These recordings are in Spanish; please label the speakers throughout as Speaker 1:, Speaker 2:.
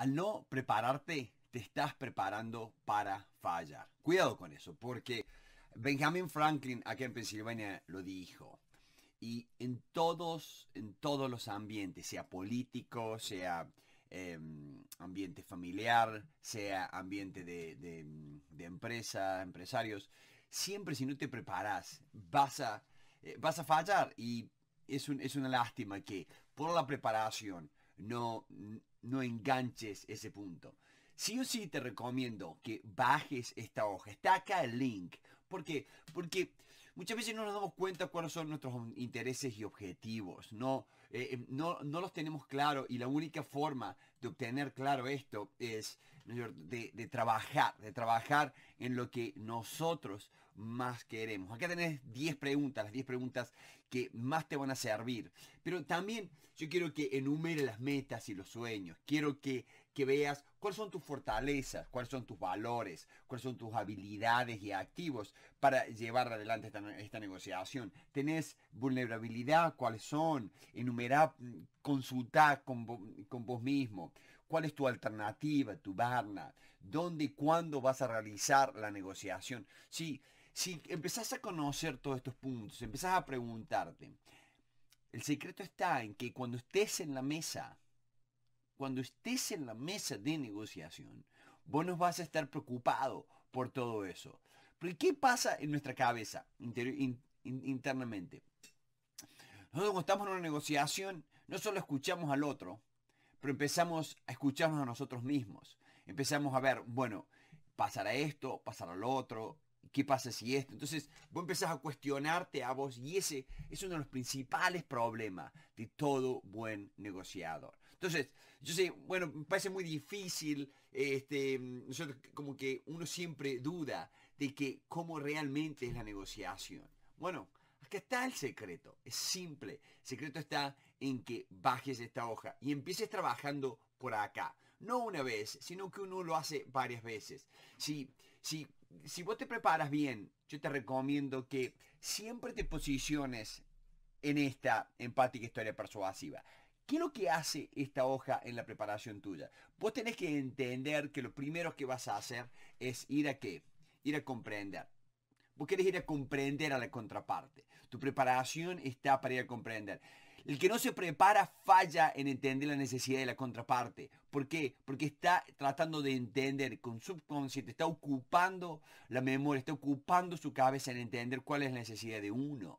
Speaker 1: al no prepararte, te estás preparando para fallar. Cuidado con eso, porque Benjamin Franklin aquí en Pensilvania lo dijo. Y en todos, en todos los ambientes, sea político, sea em, ambiente familiar, sea ambiente de, empresa, empresarios, siempre si no te preparas vas a, eh, vas a fallar. Y es una lástima que por la preparación no, no enganches ese punto. Sí o sí te recomiendo que bajes esta hoja. Está acá el link. ¿Por qué? Porque muchas veces no nos damos cuenta cuáles son nuestros intereses y objetivos. No, eh, em, no, los tenemos claro y la única forma de obtener claro esto es de, de trabajar, de trabajar en lo que nosotros más queremos. Acá tenés 10 preguntas, las 10 preguntas que más te van a servir. Pero también yo quiero que enumere las metas y los sueños. Quiero que que veas cuáles son tus fortalezas, cuáles son tus valores, cuáles son tus habilidades y activos para llevar adelante esta, negociación. ¿Tenés vulnerabilidad? ¿Cuáles son? enumerar, mm, consultar con, vos mismo. ¿Cuál es tu alternativa, tu barna? ¿Dónde y cuándo vas a realizar la negociación? si si empezás a conocer todos estos puntos, empezás a preguntarte, el secreto está en que cuando estés en la mesa, cuando estés en la mesa de negociación, vos no vas a estar preocupado por todo eso. Pero ¿qué pasa en nuestra cabeza internamente? Nosotros cuando estamos en una negociación, no solo escuchamos al otro, pero empezamos a escucharnos a nosotros mismos. Empezamos a ver, bueno, pasará esto, pasará lo otro, ¿qué pasa si esto? Entonces vos empezás a cuestionarte a vos y ese es uno de los principales problemas de todo buen negociador. Entonces, yo sé, bueno, me parece muy difícil, este, nosotros como que uno siempre duda de que cómo realmente es la negociación. Bueno, acá está el secreto, es simple. El secreto está en que bajes esta hoja y empieces trabajando por acá. No una vez, sino que uno lo hace varias veces. si vos te preparas bien, yo te recomiendo que siempre te posiciones en esta empática historia persuasiva. ¿Qué es lo que hace esta hoja en la preparación tuya? Vos tenés que entender que lo primero que vas a hacer es ir a qué? Ir a comprender. Vos querés ir a comprender a la contraparte. Tu preparación está para ir a comprender. El que no se prepara falla en entender la necesidad de la contraparte. ¿Por qué? Porque está tratando de entender con subconsciente, está ocupando la memoria, está ocupando su cabeza en entender cuál es la necesidad de uno.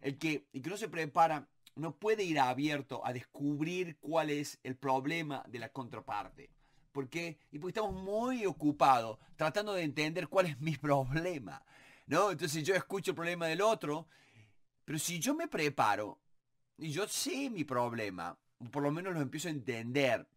Speaker 1: El que, el que no se prepara no puede ir abierto a descubrir cuál es el problema de la contraparte. ¿Por qué? Y porque estamos muy ocupados tratando de entender cuál es mi problema. ¿no? Entonces yo escucho el problema del otro, pero si yo me preparo y yo sé mi problema, por lo menos lo empiezo a entender,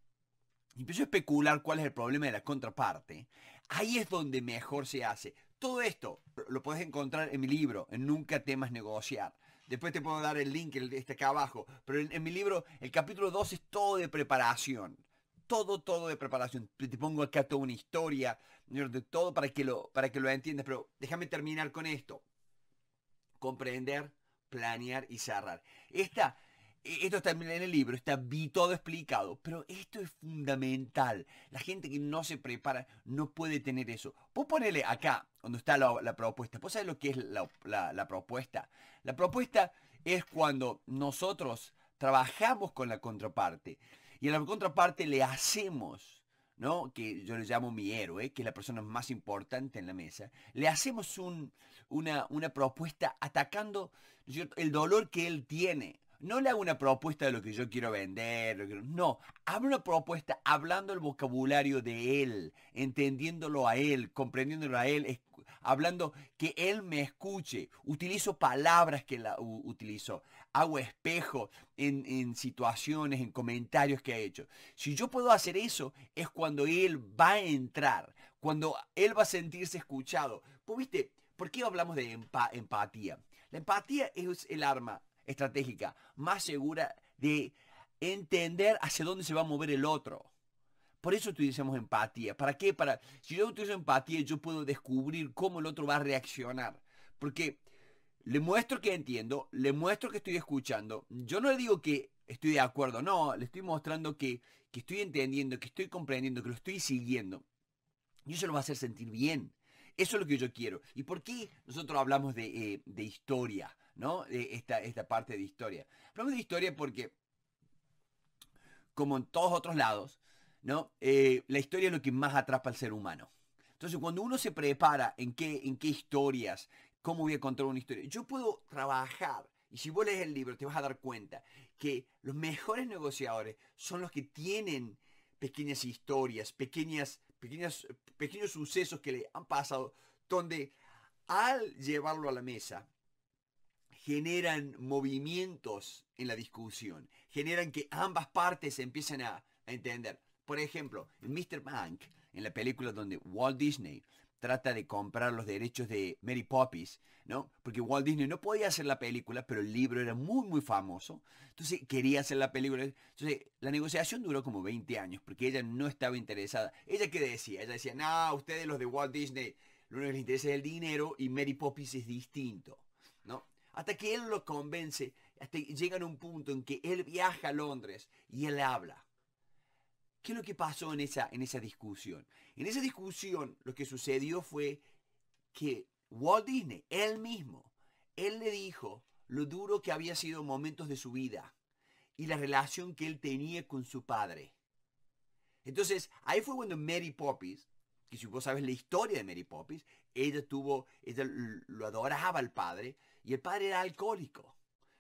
Speaker 1: empiezo a especular cuál es el problema de la contraparte, ahí es donde mejor se hace. Todo esto lo puedes encontrar en mi libro, en Nunca temas negociar. Después te puedo dar el link, el, este acá abajo. Pero en, mi libro, el capítulo 2 es todo de preparación todo, todo de preparación. Te pongo acá toda una historia, de todo para que lo, para que lo entiendas. Pero déjame terminar con esto. Comprender, planear y cerrar. Esta e-, esto está en el libro, está todo explicado, pero esto es fundamental. La gente que no se prepara no puede tener eso. Vos ponele acá, donde está la, propuesta. ¿Vos sabés lo que es la, propuesta? La propuesta es cuando nosotros trabajamos con la contraparte y a la contraparte le hacemos ¿no? que yo le llamo mi héroe, que es la persona más importante en la mesa, le hacemos una, una, propuesta atacando el dolor que él tiene. No le hago una propuesta de lo que yo quiero vender. No, hago una propuesta hablando el vocabulario de él, entendiéndolo a él, comprendiéndolo a él, hablando que él me escuche. Utilizo palabras que la utilizo. Hago espejo en, situaciones, en comentarios que ha hecho. Si yo puedo hacer eso, es cuando él va a entrar, cuando él va a sentirse escuchado. Pues, viste, ¿por qué hablamos de empatía? La empatía es el arma estratégica, más segura de entender hacia dónde se va a mover el otro. Por eso utilizamos empatía. ¿Para qué? Para, si yo utilizo empatía, yo puedo descubrir cómo el otro va a reaccionar. Porque le muestro que entiendo, le muestro que estoy escuchando. Yo no le digo que estoy de acuerdo, no, le estoy mostrando que, estoy entendiendo, que estoy comprendiendo, que lo estoy siguiendo. Y eso lo va a hacer sentir bien. Eso es lo que yo quiero. ¿Y por qué nosotros hablamos de, eh, de historia? ¿no? Eh, esta, esta parte de historia. Hablamos de historia porque, como en todos otros lados, ¿no? Eh, la historia es lo que más atrapa al ser humano. Entonces, cuando uno se prepara en qué, en qué historias, cómo voy a contar una historia, yo puedo trabajar y si vos lees el libro, te vas a dar cuenta que los mejores negociadores son los que tienen pequeñas historias, pequeñas, pequeñas, pequeños sucesos que le han pasado, donde al llevarlo a la mesa, generan movimientos en la discusión, generan que ambas partes empiecen a, entender. Por ejemplo, en Mr. Bank, en la película donde Walt Disney trata de comprar los derechos de Mary Poppins, ¿no? Porque Walt Disney no podía hacer la película, pero el libro era muy, muy famoso. Entonces quería hacer la película. Entonces la negociación duró como 20 años, porque ella no estaba interesada. ¿Ella qué decía? Ella decía, no, ustedes los de Walt Disney, lo único que les interesa es el dinero y Mary Poppins es distinto, ¿no? hasta que él lo convence, hasta que llegan a un punto en que él viaja a Londres y él habla. ¿Qué es lo que pasó en esa, en esa discusión? En esa discusión lo que sucedió fue que Walt Disney, él mismo, él le dijo lo duro que había sido momentos de su vida y la relación que él tenía con su padre. Entonces, ahí fue cuando Mary Poppins que si vos sabes la historia de Mary Poppins, ella tuvo, ella lo adoraba al padre, y el padre era alcohólico,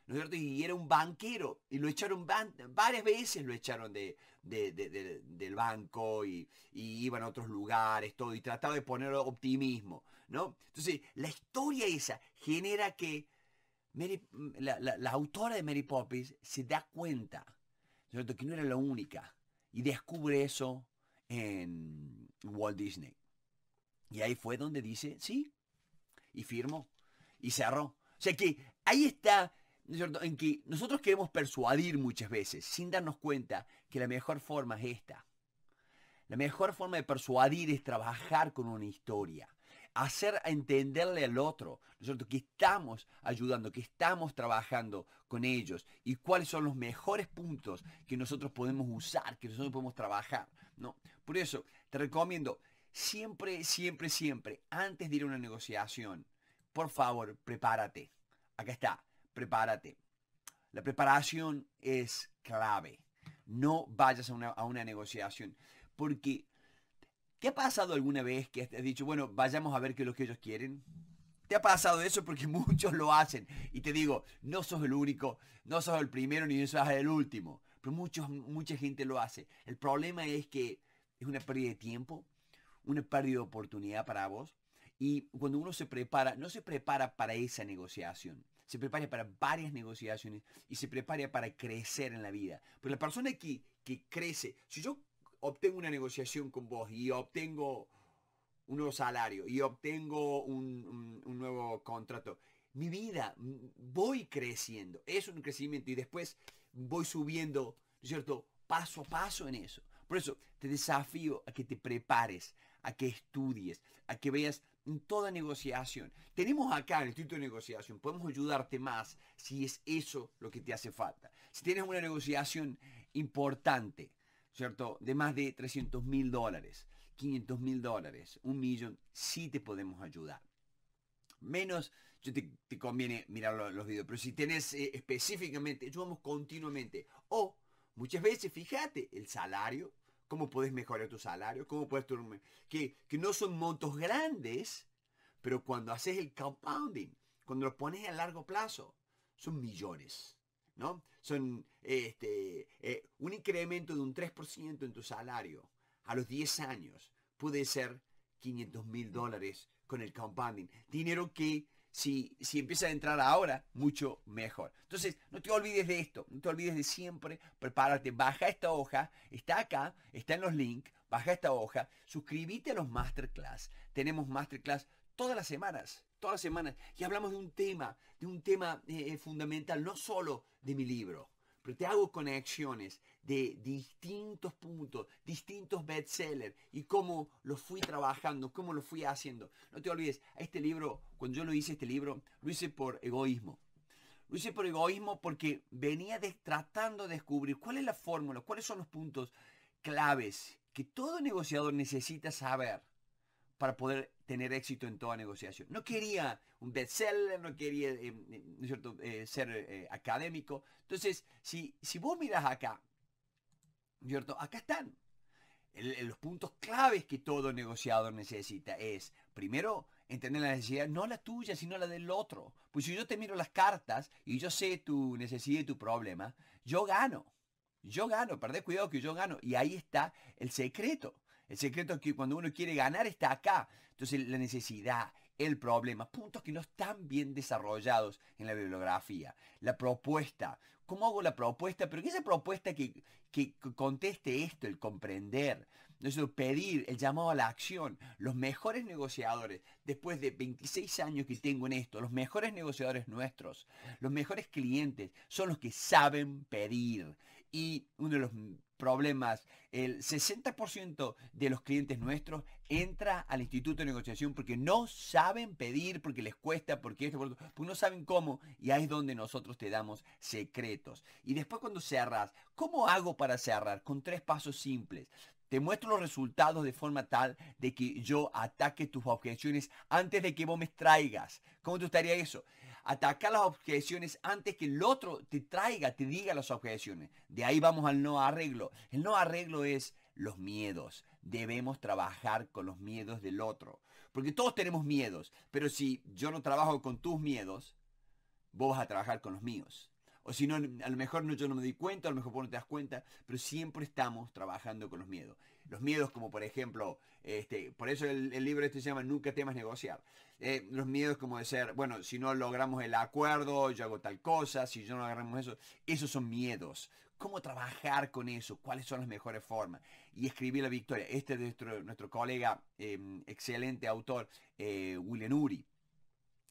Speaker 1: ¿no es cierto? Y era un banquero, y lo echaron varias veces, lo echaron de, del banco, y, iban a otros lugares, todo, y trataba de poner optimismo, ¿no? Entonces, la historia esa genera que la, autora de Mary Poppins se da cuenta, ¿no es Que no era la única, y descubre eso en Walt Disney. Y ahí fue donde dice, sí, y firmó, y cerró. O sea que ahí está, ¿no es cierto?, en que nosotros queremos persuadir muchas veces, sin darnos cuenta que la mejor forma es esta. La mejor forma de persuadir es trabajar con una historia hacer entenderle al otro, nosotros Que estamos ayudando, que estamos trabajando con ellos y cuáles son los mejores puntos que nosotros podemos usar, que nosotros podemos trabajar, ¿no? Por eso te recomiendo siempre, siempre, siempre, antes de ir a una negociación, por favor, prepárate. Acá está, prepárate. La preparación es clave. No vayas a una, a una negociación porque ¿Te ha pasado alguna vez que has dicho, bueno, vayamos a ver qué es lo que ellos quieren? ¿Te ha pasado eso? Porque muchos lo hacen. Y te digo, no sos el único, no sos el primero, ni sos el último. Pero muchos, mucha gente lo hace. El problema es que es una pérdida de tiempo, una pérdida de oportunidad para vos. Y cuando uno se prepara, no se prepara para esa negociación, se prepara para varias negociaciones y se prepara para crecer en la vida. Pero la persona que, que crece, si yo obtengo una negociación con vos y obtengo un nuevo salario y obtengo un, nuevo contrato, mi vida, voy creciendo, es un crecimiento y después voy subiendo, cierto?, paso a paso en eso. Por eso te desafío a que te prepares, a que estudies, a que veas toda negociación. Tenemos acá el Instituto de Negociación, podemos ayudarte más si es eso lo que te hace falta. Si tienes una negociación importante, ¿cierto? De más de 300 mil dólares, 500 mil dólares, un millón, sí te podemos ayudar. Menos, yo te, conviene mirar los, videos, pero si tienes eh, específicamente, yo vamos continuamente. O muchas veces, fíjate, el salario, cómo puedes mejorar tu salario, cómo puedes tu... Que, que no son montos grandes, pero cuando haces el compounding, cuando lo pones a largo plazo, son millones. ¿no? Son este, eh, un incremento de un 3% en tu salario a los 10 años puede ser 500 mil dólares con el compounding. Dinero que si, si empieza a entrar ahora, mucho mejor. Entonces, no te olvides de esto, no te olvides de siempre prepárate. Baja esta hoja, está acá, está en los links, baja esta hoja, suscríbete a los masterclass. Tenemos masterclass todas las semanas todas las semanas, y hablamos de un tema, de un tema eh, eh, fundamental, no solo de mi libro, pero te hago conexiones de distintos puntos, distintos bestsellers y cómo lo fui trabajando, cómo lo fui haciendo. No te olvides, este libro, cuando yo lo hice, este libro, lo hice por egoísmo. Lo hice por egoísmo porque venía de, tratando de descubrir cuál es la fórmula, cuáles son los puntos claves que todo negociador necesita saber para poder tener éxito en toda negociación. No quería un bestseller, no quería eh, eh, cierto? Eh, ser académico. Entonces, si, si vos miras acá, ¿cierto? acá están. los puntos claves que todo negociador necesita es, primero, entender la necesidad, no la tuya, sino la del otro. Pues si yo te miro las cartas y yo sé tu necesidad y tu problema, yo gano. Yo gano, perdés cuidado que yo gano. Y ahí está el secreto. El secreto es que cuando uno quiere ganar está acá. Entonces la necesidad, el problema, puntos que no están bien desarrollados en la bibliografía. La propuesta. ¿Cómo hago la propuesta? Pero que esa propuesta que, conteste esto, el comprender, ¿no pedir, el llamado a la acción. Los mejores negociadores, después de 26 años que tengo en esto, los mejores negociadores nuestros, los mejores clientes, son los que saben pedir. Y uno de los problemas. El 60% de los clientes nuestros entra al instituto de negociación porque no saben pedir, porque les cuesta, porque no saben cómo. Y ahí es donde nosotros te damos secretos. Y después cuando cerras, ¿cómo hago para cerrar? Con tres pasos simples. Te muestro los resultados de forma tal de que yo ataque tus objeciones antes de que vos me traigas. ¿Cómo te gustaría eso? atacar las objeciones antes que el otro te traiga, te diga las objeciones. De ahí vamos al no arreglo. El no arreglo es los miedos. Debemos trabajar con los miedos del otro. Porque todos tenemos miedos, pero si yo no trabajo con tus miedos, vos vas a trabajar con los míos. O si no, a lo mejor no, yo no me doy cuenta, a lo mejor vos no te das cuenta, pero siempre estamos trabajando con los miedos los miedos como por ejemplo, este, por eso el, libro este se llama Nunca temas negociar. Eh, los miedos como de ser, bueno, si no logramos el acuerdo, yo hago tal cosa, si yo no agarramos eso, esos son miedos. ¿Cómo trabajar con eso? ¿Cuáles son las mejores formas? Y escribir la victoria. Este es nuestro, nuestro colega, em, excelente autor, eh, William Uri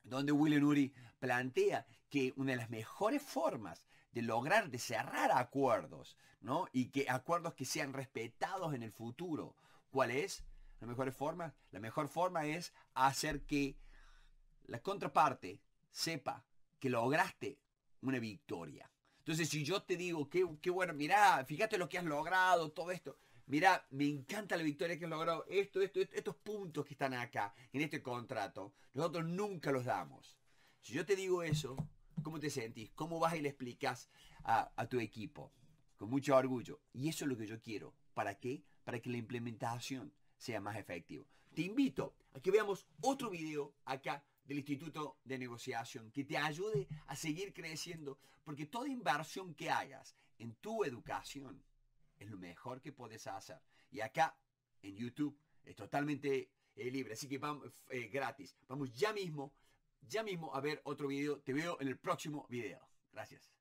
Speaker 1: donde William Uri plantea que una de las mejores formas de lograr, de cerrar acuerdos, ¿no? Y que acuerdos que sean respetados en el futuro. ¿Cuál es? La mejor forma, la mejor forma es hacer que la contraparte sepa que lograste una victoria. Entonces, si yo te digo, qué, bueno, mirá, fíjate lo que has logrado, todo esto, mira me encanta la victoria que has logrado, esto, esto, esto, estos puntos que están acá, en este contrato, nosotros nunca los damos. Si yo te digo eso, ¿Cómo te sentís? ¿Cómo vas y le explicas a, tu equipo? Con mucho orgullo. Y eso es lo que yo quiero. ¿Para qué? Para que la implementación sea más efectiva. Te invito a que veamos otro video acá del Instituto de Negociación que te ayude a seguir creciendo, porque toda inversión que hagas en tu educación es lo mejor que puedes hacer. Y acá en YouTube es totalmente eh, libre, así que vamos eh, gratis. Vamos ya mismo ya mismo a ver otro video. Te veo en el próximo video. Gracias.